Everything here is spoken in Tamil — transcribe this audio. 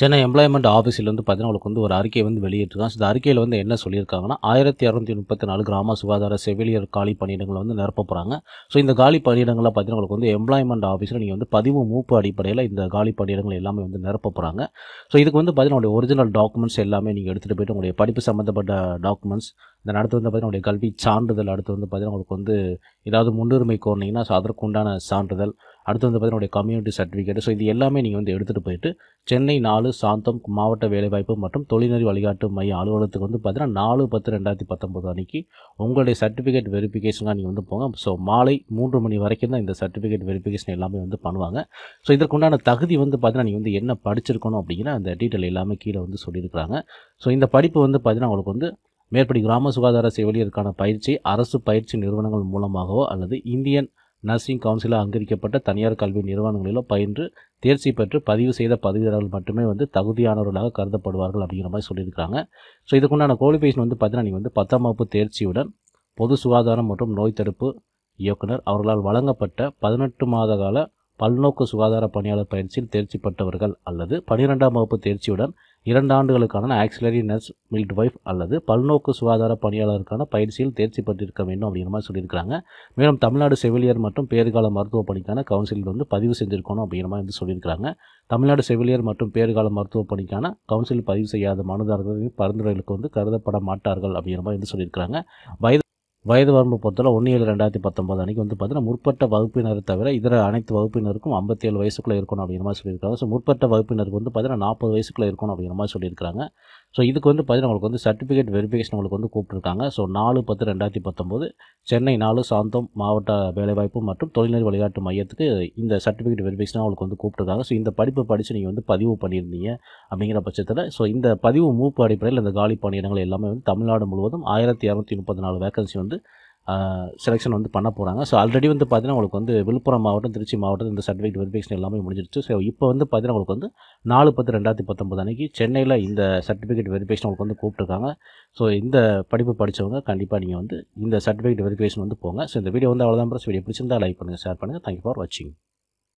சென்னை எம்ப்ளாய்மெண்ட் ஆஃபீஸில் வந்து பார்த்தீங்கன்னா உங்களுக்கு வந்து ஒரு அறிக்கை வந்து வெளியிட்டிருக்காங்க இந்த அறிக்கையில் வந்து என்ன சொல்லியிருக்காங்கன்னா ஆயிரத்தி அறநூத்தி முப்பத்தி நாலு கிராம சுகாதார செவிலியர் காலி பணியிடங்களை வந்து நிரப்ப போகிறாங்க ஸோ இந்த காலி பணியிடங்களை பார்த்தீங்கன்னா உங்களுக்கு வந்து எம்ப்ளாய்மெண்ட் ஆஃபீஸில் நீங்கள் வந்து பதிவு மூப்பு அடிப்படையில் இந்த காலி பணியிடங்கள் எல்லாமே வந்து நிரப்ப போகிறாங்க ஸோ இதுக்கு வந்து பார்த்தீங்கன்னா உடைய ஒரிஜினல் டாக்குமெண்ட்ஸ் எல்லாமே நீங்கள் எடுத்துகிட்டு போய்ட்டு உங்களுடைய படிப்பு சம்மந்தப்பட்ட டாக்குமெண்ட்ஸ் இந்த அடுத்து வந்து பார்த்தீங்கன்னா உடைய கல்வி சான்றிதழ் அடுத்து வந்து பார்த்தீங்கன்னா உங்களுக்கு வந்து ஏதாவது முன்னுரிமை கோரினீங்கன்னா ஸோ உண்டான சான்றிதழ் அடுத்து வந்து பார்த்தீங்கன்னா கம்யூனிட்டி சர்டிஃபிகேட் ஸோ இது எல்லாமே நீங்கள் வந்து எடுத்துகிட்டு போயிட்டு சென்னை நாலு சாந்தம் மாவட்ட வேலைவாய்ப்பு மற்றும் தொழில்நெறி வழிகாட்டு மைய அலுவலகத்துக்கு வந்து பார்த்தீங்கன்னா நாலு பத்து ரெண்டாயிரத்தி பத்தொம்போது அன்னைக்கு உங்களுடைய சர்டிஃபிகேட் வெரிஃபிகேஷனாக நீங்கள் வந்து போங்க ஸோ மாலை மூன்று மணி வரைக்கும் தான் இந்த சர்டிஃபிகேட் வெரிஃபிகேஷன் எல்லாமே வந்து பண்ணுவாங்க ஸோ இதற்குண்டான தகுதி வந்து பார்த்தீங்கன்னா நீங்கள் வந்து என்ன படிச்சிருக்கணும் அப்படிங்கிற அந்த டீட்டெயில் எல்லாமே கீழே வந்து சொல்லியிருக்கிறாங்க ஸோ இந்த படிப்பு வந்து பார்த்தீங்கன்னா உங்களுக்கு வந்து மேற்படி கிராம சுகாதார செவிலியருக்கான பயிற்சி அரசு பயிற்சி நிறுவனங்கள் மூலமாகவோ அல்லது இந்தியன் நர்சிங் கவுன்சிலாக அங்கீகரிக்கப்பட்ட தனியார் கல்வி நிறுவனங்களிலோ பயின்று தேர்ச்சி பெற்று பதிவு செய்த பதிவீரர்கள் மட்டுமே வந்து தகுதியானவர்களாக கருதப்படுவார்கள் அப்படிங்கிற மாதிரி சொல்லியிருக்காங்க ஸோ இதுக்குண்டான குவாலிஃபிகேஷன் வந்து பார்த்தீங்கன்னா நீங்கள் வந்து பத்தாம் வகுப்பு தேர்ச்சியுடன் பொது சுகாதாரம் மற்றும் நோய் தடுப்பு இயக்குனர் அவர்களால் வழங்கப்பட்ட பதினெட்டு மாத கால பல்நோக்கு சுகாதார பணியாளர் பயிற்சியில் தேர்ச்சி பெற்றவர்கள் அல்லது பனிரெண்டாம் வகுப்பு தேர்ச்சியுடன் இரண்டு ஆண்டுகளுக்கான ஆக்சிலரி நர்ஸ் மில்ட் வைஃப் அல்லது பல்நோக்கு சுகாதார பணியாளருக்கான பயிற்சியில் தேர்ச்சி பெற்றிருக்க வேண்டும் அப்படிங்கிற மாதிரி சொல்லியிருக்கிறாங்க மேலும் தமிழ்நாடு செவிலியர் மற்றும் பேறுகால மருத்துவ பணிக்கான கவுன்சிலில் வந்து பதிவு செஞ்சுருக்கணும் அப்படிங்கிற மாதிரி வந்து சொல்லியிருக்கிறாங்க தமிழ்நாடு செவிலியர் மற்றும் பேறுகால மருத்துவ பணிக்கான கவுன்சில் பதிவு செய்யாத மனுதாரர்களின் பரிந்துரைகளுக்கு வந்து கருதப்பட மாட்டார்கள் அப்படிங்கிற மாதிரி வந்து சொல்லியிருக்கிறாங்க வயது வயது வரம்பு பொறுத்தவரை ஒன்று ஏழு ரெண்டாயிரத்தி பத்தொம்பது அன்றைக்கி வந்து பார்த்தீங்கன்னா முற்பட்ட வகுப்பினர் தவிர இதர அனைத்து வகுப்பினருக்கும் ஐம்பத்தேழு வயசுக்குள்ளே இருக்கணும் அப்படிங்கிற மாதிரி சொல்லியிருக்காங்க ஸோ முற்பட்ட வகுப்பினருக்கு வந்து பார்த்தீங்கன்னா நாற்பது வயசுக்குள்ளே இருக்கணும் அப்படிங்கிற மாதிரி சொல்லியிருக்காங்க ஸோ இதுக்கு வந்து பார்த்தீங்கன்னா உங்களுக்கு வந்து சர்டிஃபிகேட் வெரிஃபிகேஷன் உங்களுக்கு வந்து கூப்பிட்ருக்காங்க ஸோ நாலு பத்து ரெண்டாயிரத்தி பத்தொம்போது சென்னை நாலு சாந்தம் மாவட்ட வேலைவாய்ப்பு மற்றும் தொழில்நிலை வழிகாட்டு மையத்துக்கு இந்த சர்டிஃபிகேட் வெரிஃபிகேஷன் அவங்களுக்கு வந்து கூப்பிட்ருக்காங்க ஸோ இந்த படிப்பு படித்து நீங்கள் வந்து பதிவு பண்ணியிருந்தீங்க அப்படிங்கிற பட்சத்தில் ஸோ இந்த பதிவு மூப்பு அடிப்படையில் இந்த காலி பணியிடங்கள் எல்லாமே வந்து தமிழ்நாடு முழுவதும் ஆயிரத்தி இரநூத்தி முப்பத்தி நாலு வேக்கன்சி வந்து செலெக்ஷன் வந்து பண்ண போகிறாங்க ஸோ ஆல்ரெடி வந்து பார்த்தீங்கன்னா உங்களுக்கு வந்து விழுப்புரம் மாவட்டம் திருச்சி மாவட்டம் இந்த சர்டிஃபிகேட் வெரிஃபிகேஷன் எல்லாமே முடிஞ்சிருச்சு ஸோ இப்போ வந்து பார்த்தீங்கன்னா உங்களுக்கு வந்து நாலு பத்து ரெண்டாயிரத்தி பத்தொம்பது அன்றைக்கி சென்னையில் இந்த சர்டிஃபிகேட் வெரிஃபிகேஷன் உங்களுக்கு வந்து கூப்பிட்டுருக்காங்க ஸோ இந்த படிப்பு படித்தவங்க கண்டிப்பாக நீங்கள் வந்து இந்த சர்டிஃபிகேட் வெரிஃபிகேஷன் வந்து போங்க ஸோ இந்த வீடியோ வந்து அவ்வளோதான் ப்ரெஸ் வீடியோ பிடிச்சிருந்தால் லைக் பண்ணுங்கள் ஷேர் பண்ணுங்கள் தேங்க்யூ ஃபார் வாட்சிங்